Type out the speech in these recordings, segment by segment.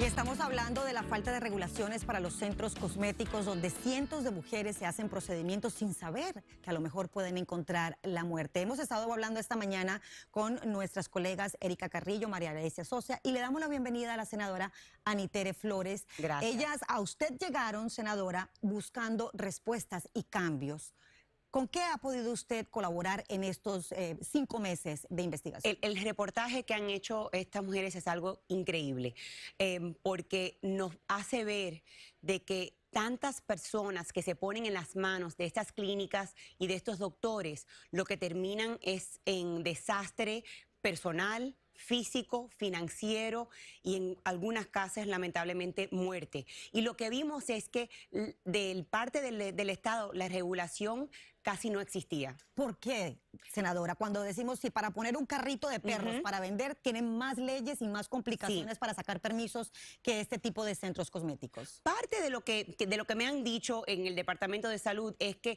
Y estamos hablando de la falta de regulaciones para los centros cosméticos donde cientos de mujeres se hacen procedimientos sin saber que a lo mejor pueden encontrar la muerte. Hemos estado hablando esta mañana con nuestras colegas Erika Carrillo, María Alicia Socia y le damos la bienvenida a la senadora Anitere Flores. Gracias. Ellas a usted llegaron, senadora, buscando respuestas y cambios. ¿Con qué ha podido usted colaborar en estos eh, cinco meses de investigación? El, reportaje que han hecho estas mujeres es algo increíble, em, porque nos hace ver de que tantas personas que se ponen en las manos de estas clínicas y de estos doctores, lo que terminan es en desastre personal, físico, financiero y en algunas casas lamentablemente muerte. Y lo que vimos es que del parte del Estado la regulación casi no existía. ¿Por qué, senadora? Cuando decimos si para poner un carrito de perros para vender, tienen más leyes y más complicaciones para sacar permisos que este tipo de centros cosméticos. Parte de lo que, de lo que me han dicho en el Departamento de Salud es que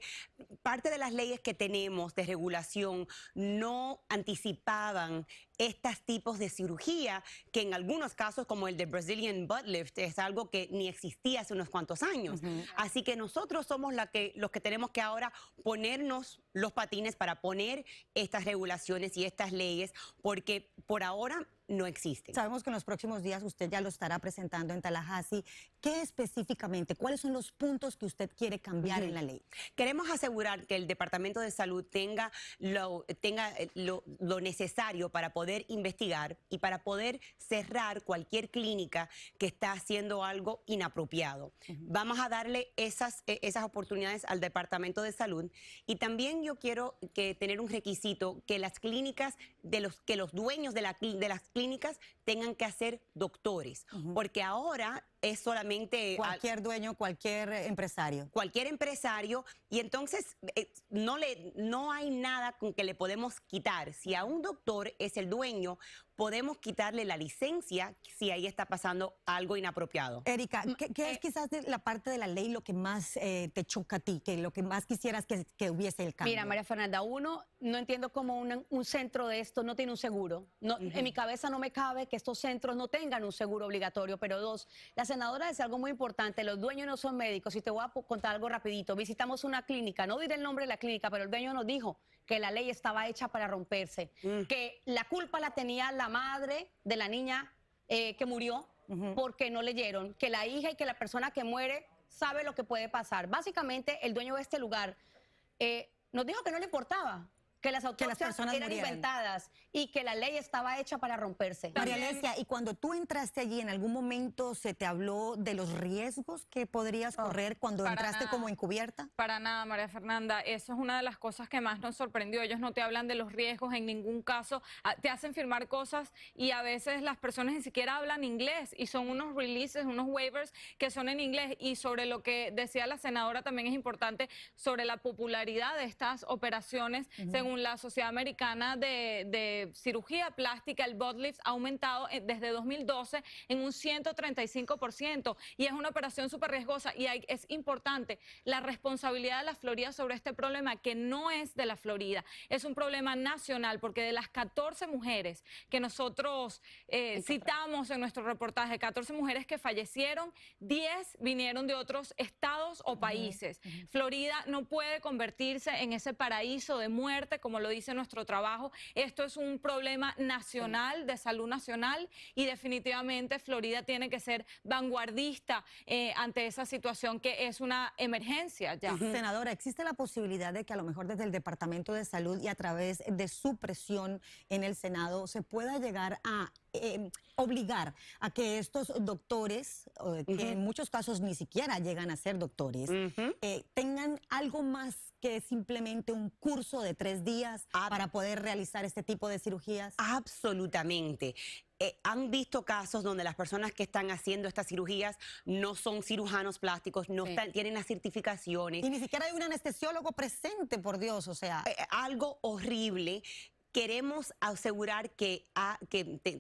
parte de las leyes que tenemos de regulación no anticipaban estos tipos de cirugía que en algunos casos como el de Brazilian butt lift es algo que ni existía hace unos cuantos años. Así que nosotros somos la que, los que tenemos que ahora poner ponernos los patines, para poner estas regulaciones y estas leyes, porque por ahora no existen. Sabemos que en los próximos días usted ya lo estará presentando en Tallahassee. ¿Qué específicamente? ¿Cuáles son los puntos que usted quiere cambiar en la ley? Queremos asegurar que el Departamento de Salud tenga, lo, tenga eh, lo, necesario para poder investigar y para poder cerrar cualquier clínica que está haciendo algo inapropiado. Vamos a darle esas, eh, esas oportunidades al Departamento de Salud y también yo quiero que tener un requisito que las clínicas de los que los dueños de, la, de las clínicas clínicas tengan que hacer doctores, porque ahora es solamente... Cualquier dueño, cualquier eh, empresario. Cualquier empresario. Y entonces eh, no, le, no hay nada con que le podemos quitar. Si a un doctor es el dueño, podemos quitarle la licencia si ahí está pasando algo inapropiado. Erika, mm, ¿qué, es eh, quizás la parte de la ley lo que más te choca a ti, que lo que más quisieras que, hubiese el cambio? Mira, María Fernanda, uno, no entiendo cómo un centro de esto no tiene un seguro. No, En mi cabeza no me cabe que estos centros no tengan un seguro obligatorio, pero dos, las senadora ES algo muy importante, los dueños no son médicos, y te voy a contar algo rapidito. Visitamos una clínica, no diré el nombre de la clínica, pero el dueño nos dijo que la ley estaba hecha para romperse, mm. que la culpa la tenía la madre de la niña eh, que murió porque no leyeron, que la hija y que la persona que muere sabe lo que puede pasar. Básicamente, el dueño de este lugar eh, nos dijo que no le importaba, que las autopsias eran inventadas y que la ley estaba hecha para romperse. María Alesia, y cuando tú entraste allí, ¿en algún momento se te habló de los riesgos que podrías correr cuando entraste como encubierta? Para nada, María Fernanda. Eso es una de las cosas que más nos sorprendió. Ellos no te hablan de los riesgos en ningún caso. Ah, te hacen firmar cosas y a veces las personas ni siquiera hablan inglés y son unos releases, unos waivers que son en inglés. Y sobre lo que decía la senadora también es importante, sobre la popularidad de estas operaciones, según la Sociedad Americana de, Cirugía Plástica, el BotLips ha aumentado eh, desde 2012 en un 135% y es una operación súper riesgosa y es importante la responsabilidad de la Florida sobre este problema que no es de la Florida, es un problema nacional porque de las 14 mujeres que nosotros eh, citamos en nuestro reportaje, 14 mujeres que fallecieron, 10 vinieron de otros estados o países. Florida no puede convertirse en ese paraíso de muerte como lo dice nuestro trabajo. Esto es un problema nacional, de salud nacional, y definitivamente Florida tiene que ser vanguardista eh, ante esa situación que es una emergencia ya. Senadora, ¿existe la posibilidad de que a lo mejor desde el Departamento de Salud y a través de su presión en el Senado se pueda llegar a em, obligar a que estos doctores, que en muchos casos ni siquiera llegan a ser doctores, eh, tengan algo más que es simplemente un curso de tres días ah. para poder realizar este tipo de cirugías? Absolutamente. Eh, han visto casos donde las personas que están haciendo estas cirugías no son cirujanos plásticos, no tienen las certificaciones. Y ni siquiera hay un anestesiólogo presente, por Dios, o sea. Eh, eh, algo horrible queremos asegurar que, ah,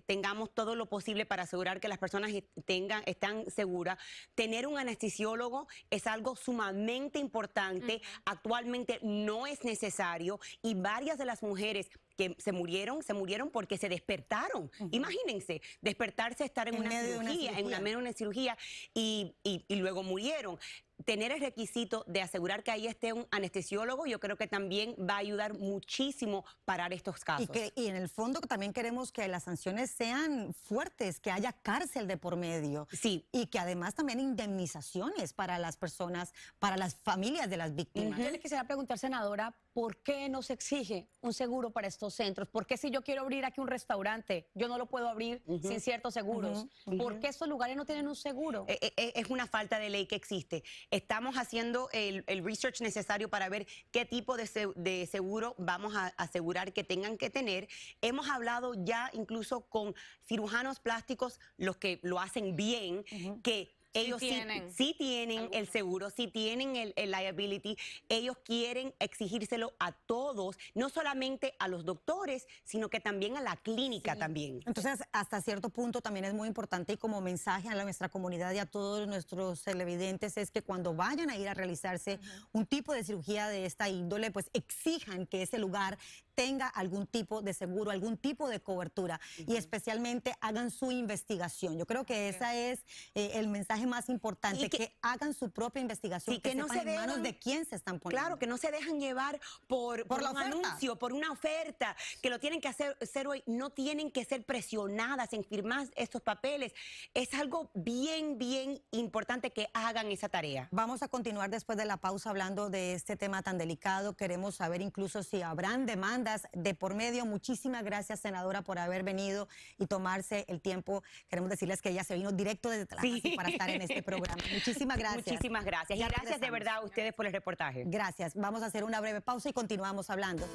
tengamos todo lo posible para asegurar que las personas tengan, están seguras. Tener un anestesiólogo es algo sumamente importante. Actualmente no es necesario y varias de las mujeres que se murieron, se murieron porque se despertaron. Imagínense, despertarse, estar en, una, cirugía, en una, una cirugía y luego murieron tener el requisito de asegurar que ahí esté un anestesiólogo, yo creo que también va a ayudar muchísimo parar estos casos. Y, en el fondo también queremos que las sanciones sean fuertes, que haya cárcel de por medio. Sí. Y que además también indemnizaciones para las personas, para las familias de las víctimas. Yo le quisiera preguntar, senadora, ¿por qué no se exige un seguro para estos centros? ¿Por qué si yo quiero abrir aquí un restaurante, yo no lo puedo abrir sin ciertos seguros? ¿Por qué estos lugares no tienen un seguro? Eh, eh, eh, es una falta de ley que existe. Estamos haciendo el, research necesario para ver qué tipo de, seguro vamos a asegurar que tengan que tener. Hemos hablado ya incluso con cirujanos plásticos, los que lo hacen bien, que ellos sí tienen, sí, tienen el seguro, sí tienen el, liability, ellos quieren exigírselo a todos, no solamente a los doctores, sino que también a la clínica también. Entonces, hasta cierto punto también es muy importante y como mensaje a nuestra comunidad y a todos nuestros televidentes es que cuando vayan a ir a realizarse un tipo de cirugía de esta índole, pues exijan que ese lugar tenga algún tipo de seguro, algún tipo de cobertura y especialmente hagan su investigación. Yo creo que ese es eh, el mensaje más importante, que, hagan su propia investigación, que, no se manos de quién se están poniendo. Claro, que no se dejan llevar por, por, un anuncio, por una oferta, que lo tienen que hacer, hoy, no tienen que ser presionadas en firmar estos papeles. Es algo bien, bien importante que hagan esa tarea. Vamos a continuar después de la pausa hablando de este tema tan delicado. Queremos saber incluso si habrán demandas de por medio. Muchísimas gracias, senadora, por haber venido y tomarse el tiempo. Queremos decirles que ella se vino directo desde la para estar en este programa. Muchísimas gracias. Muchísimas gracias. Y gracias de verdad a ustedes por el reportaje. Gracias. Vamos a hacer una breve pausa y continuamos hablando.